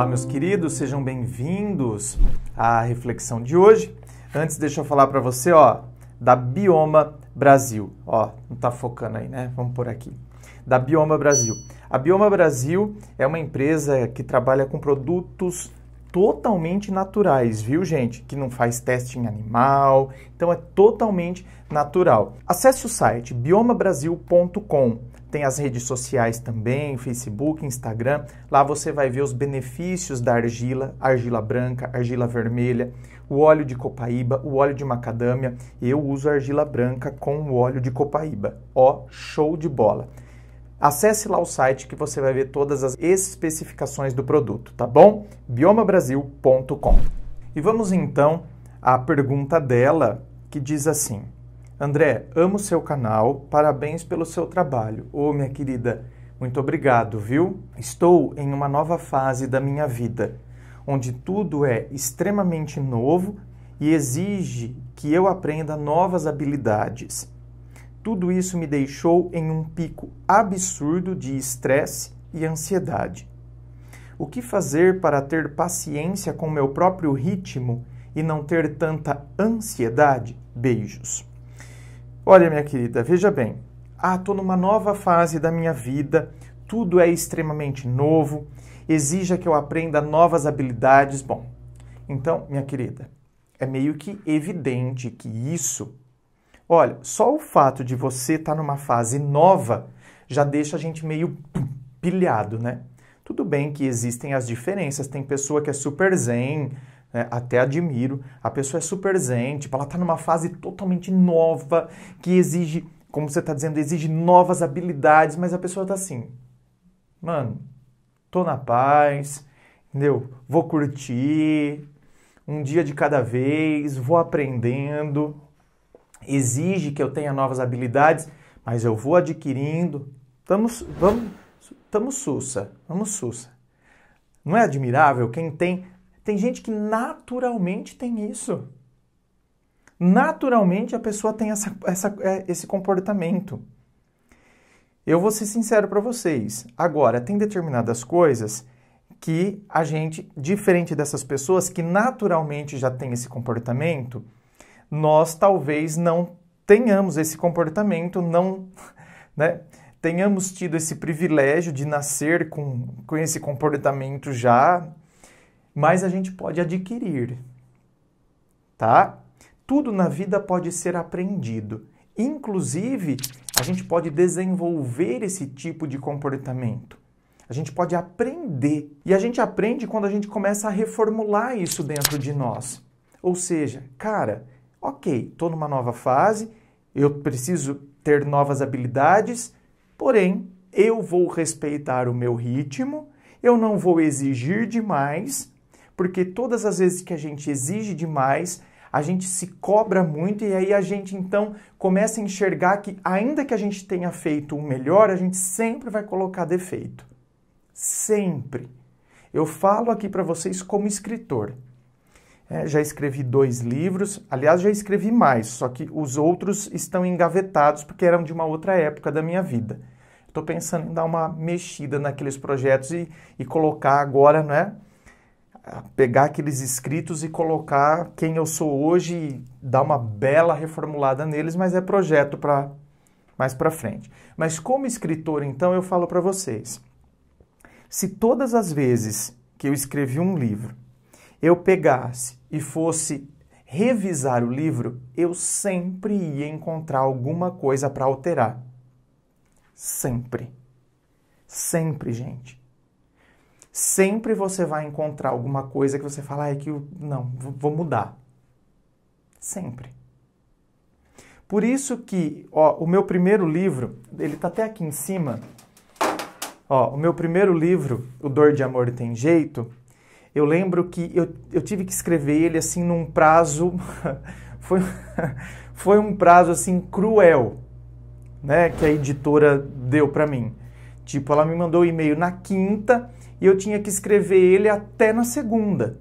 Olá, meus queridos, sejam bem-vindos à reflexão de hoje. Antes, deixa eu falar para você, ó, da Bioma Brasil. Ó, não tá focando aí, né? Vamos por aqui. Da Bioma Brasil. A Bioma Brasil é uma empresa que trabalha com produtos totalmente naturais, viu, gente? Que não faz teste em animal, então é totalmente natural. Acesse o site biomabrasil.com tem as redes sociais também, Facebook, Instagram. Lá você vai ver os benefícios da argila, argila branca, argila vermelha, o óleo de copaíba, o óleo de macadâmia. Eu uso argila branca com o óleo de copaíba. Ó, show de bola. Acesse lá o site que você vai ver todas as especificações do produto, tá bom? biomabrasil.com. E vamos então à pergunta dela, que diz assim: André, amo seu canal, parabéns pelo seu trabalho. Ô, oh, minha querida, muito obrigado, viu? Estou em uma nova fase da minha vida, onde tudo é extremamente novo e exige que eu aprenda novas habilidades. Tudo isso me deixou em um pico absurdo de estresse e ansiedade. O que fazer para ter paciência com meu próprio ritmo e não ter tanta ansiedade? Beijos. Olha, minha querida, veja bem. Ah, estou numa nova fase da minha vida, tudo é extremamente novo, exija que eu aprenda novas habilidades. Bom, então, minha querida, é meio que evidente que isso. Olha, só o fato de você estar tá numa fase nova já deixa a gente meio pilhado, né? Tudo bem que existem as diferenças, tem pessoa que é super zen, né, até admiro. A pessoa é super zen, tipo, ela está numa fase totalmente nova, que exige, como você está dizendo, exige novas habilidades, mas a pessoa está assim, mano, tô na paz, entendeu? Vou curtir, um dia de cada vez, vou aprendendo. Exige que eu tenha novas habilidades, mas eu vou adquirindo. Estamos, vamos, estamos sussa, vamos sussa. Não é admirável quem tem tem gente que naturalmente tem isso. Naturalmente a pessoa tem essa, essa, é, esse comportamento. Eu vou ser sincero para vocês. Agora, tem determinadas coisas que a gente, diferente dessas pessoas que naturalmente já tem esse comportamento, nós talvez não tenhamos esse comportamento, não, né, tenhamos tido esse privilégio de nascer com, com esse comportamento já mas a gente pode adquirir, tá? Tudo na vida pode ser aprendido. Inclusive, a gente pode desenvolver esse tipo de comportamento. A gente pode aprender. E a gente aprende quando a gente começa a reformular isso dentro de nós. Ou seja, cara, ok, estou numa nova fase, eu preciso ter novas habilidades, porém, eu vou respeitar o meu ritmo, eu não vou exigir demais, porque todas as vezes que a gente exige demais, a gente se cobra muito e aí a gente então começa a enxergar que, ainda que a gente tenha feito o melhor, a gente sempre vai colocar defeito. Sempre. Eu falo aqui para vocês como escritor. É, já escrevi dois livros, aliás, já escrevi mais, só que os outros estão engavetados porque eram de uma outra época da minha vida. Estou pensando em dar uma mexida naqueles projetos e, e colocar agora, não é? pegar aqueles escritos e colocar quem eu sou hoje e dar uma bela reformulada neles, mas é projeto para mais para frente. Mas como escritor, então, eu falo para vocês. Se todas as vezes que eu escrevi um livro, eu pegasse e fosse revisar o livro, eu sempre ia encontrar alguma coisa para alterar. Sempre. Sempre, gente sempre você vai encontrar alguma coisa que você fala, ah, é que eu, não, vou mudar. Sempre. Por isso que, ó, o meu primeiro livro, ele tá até aqui em cima. Ó, o meu primeiro livro, O Dor de Amor Tem Jeito, eu lembro que eu, eu tive que escrever ele assim num prazo. foi, foi um prazo assim cruel, né? Que a editora deu para mim. Tipo, ela me mandou o um e-mail na quinta e eu tinha que escrever ele até na segunda.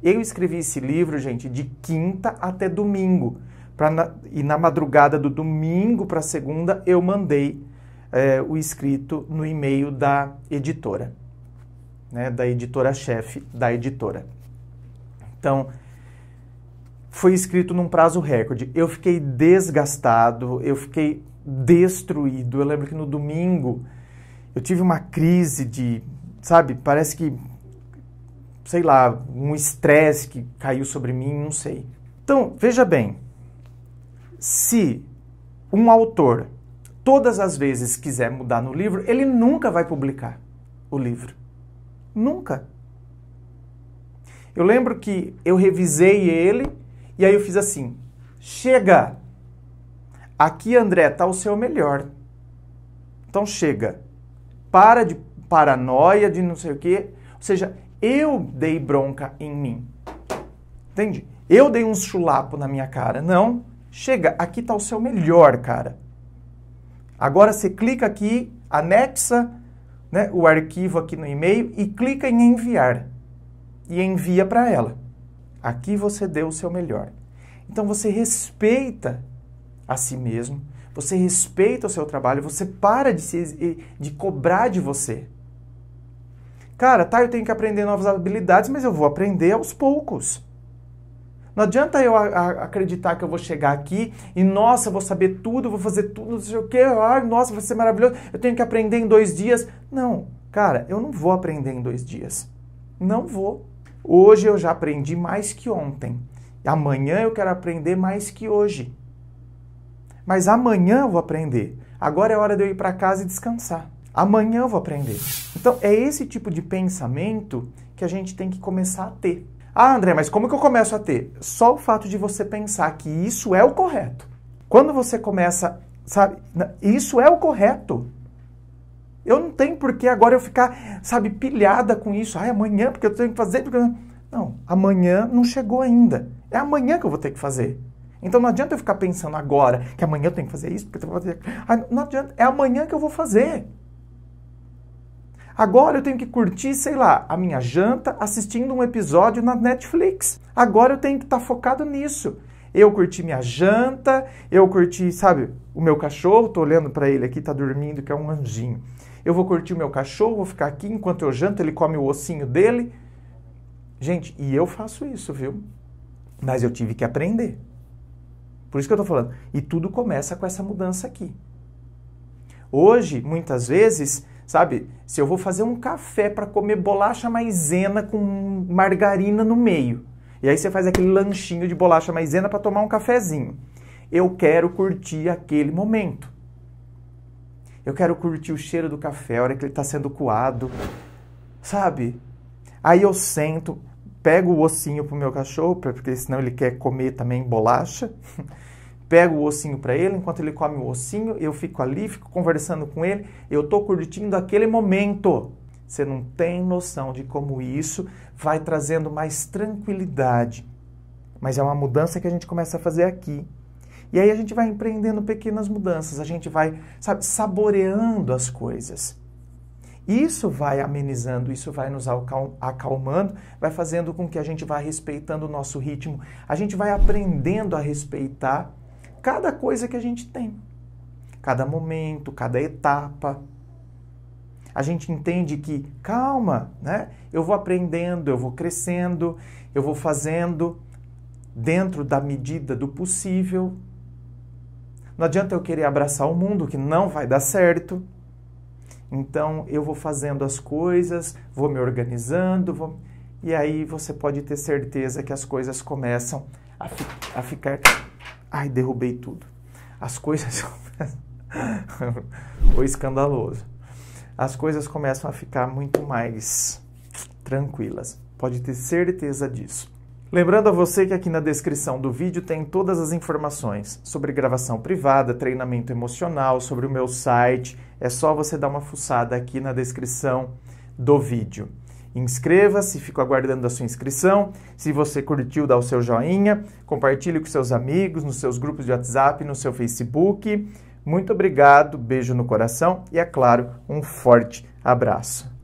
Eu escrevi esse livro, gente, de quinta até domingo. Na, e na madrugada do domingo para segunda eu mandei é, o escrito no e-mail da editora, né, da editora-chefe da editora. Então, foi escrito num prazo recorde. Eu fiquei desgastado, eu fiquei destruído. Eu lembro que no domingo eu tive uma crise de, sabe, parece que, sei lá, um estresse que caiu sobre mim, não sei. Então, veja bem, se um autor todas as vezes quiser mudar no livro, ele nunca vai publicar o livro. Nunca. Eu lembro que eu revisei ele e aí eu fiz assim: chega! Aqui, André, tá o seu melhor. Então chega para de paranoia, de não sei o quê. Ou seja, eu dei bronca em mim. Entende? Eu dei um chulapo na minha cara. Não. Chega, aqui está o seu melhor, cara. Agora você clica aqui, anexa né, o arquivo aqui no e-mail e clica em enviar. E envia para ela. Aqui você deu o seu melhor. Então você respeita a si mesmo, você respeita o seu trabalho, você para de, se, de cobrar de você. Cara, tá, eu tenho que aprender novas habilidades, mas eu vou aprender aos poucos. Não adianta eu acreditar que eu vou chegar aqui e, nossa, eu vou saber tudo, vou fazer tudo, não sei o quê, ah, nossa, vai ser maravilhoso, eu tenho que aprender em dois dias. Não, cara, eu não vou aprender em dois dias. Não vou. Hoje eu já aprendi mais que ontem. Amanhã eu quero aprender mais que hoje mas amanhã eu vou aprender. Agora é hora de eu ir para casa e descansar. Amanhã eu vou aprender. Então é esse tipo de pensamento que a gente tem que começar a ter. Ah, André, mas como que eu começo a ter? Só o fato de você pensar que isso é o correto. Quando você começa, sabe, isso é o correto. Eu não tenho por que agora eu ficar, sabe, pilhada com isso. Ai, amanhã, porque eu tenho que fazer. Porque... Não, amanhã não chegou ainda. É amanhã que eu vou ter que fazer. Então não adianta eu ficar pensando agora que amanhã eu tenho que fazer isso, porque eu tenho que fazer. Ah, não adianta, é amanhã que eu vou fazer. Agora eu tenho que curtir, sei lá, a minha janta assistindo um episódio na Netflix. Agora eu tenho que estar tá focado nisso. Eu curti minha janta, eu curti, sabe, o meu cachorro, tô olhando para ele aqui, tá dormindo, que é um anjinho. Eu vou curtir o meu cachorro, vou ficar aqui enquanto eu janto, ele come o ossinho dele. Gente, e eu faço isso, viu? Mas eu tive que aprender. Por isso que eu estou falando. E tudo começa com essa mudança aqui. Hoje, muitas vezes, sabe, se eu vou fazer um café para comer bolacha maisena com margarina no meio, e aí você faz aquele lanchinho de bolacha maisena para tomar um cafezinho. Eu quero curtir aquele momento. Eu quero curtir o cheiro do café, a hora que ele está sendo coado, sabe? Aí eu sento, pego o ossinho para o meu cachorro, porque senão ele quer comer também bolacha. Pego o ossinho para ele, enquanto ele come o ossinho, eu fico ali, fico conversando com ele, eu estou curtindo aquele momento. Você não tem noção de como isso vai trazendo mais tranquilidade. Mas é uma mudança que a gente começa a fazer aqui. E aí a gente vai empreendendo pequenas mudanças, a gente vai, sabe, saboreando as coisas. Isso vai amenizando, isso vai nos acalmando, vai fazendo com que a gente vá respeitando o nosso ritmo, a gente vai aprendendo a respeitar cada coisa que a gente tem, cada momento, cada etapa. A gente entende que, calma, né? Eu vou aprendendo, eu vou crescendo, eu vou fazendo dentro da medida do possível. Não adianta eu querer abraçar o mundo que não vai dar certo então eu vou fazendo as coisas, vou me organizando, vou... e aí você pode ter certeza que as coisas começam a, fi... a ficar. Ai, derrubei tudo. As coisas. o escandaloso. As coisas começam a ficar muito mais tranquilas. Pode ter certeza disso. Lembrando a você que aqui na descrição do vídeo tem todas as informações sobre gravação privada, treinamento emocional, sobre o meu site. É só você dar uma fuçada aqui na descrição do vídeo. Inscreva-se, fico aguardando a sua inscrição. Se você curtiu, dá o seu joinha, compartilhe com seus amigos, nos seus grupos de WhatsApp, no seu Facebook. Muito obrigado, beijo no coração e, é claro, um forte abraço.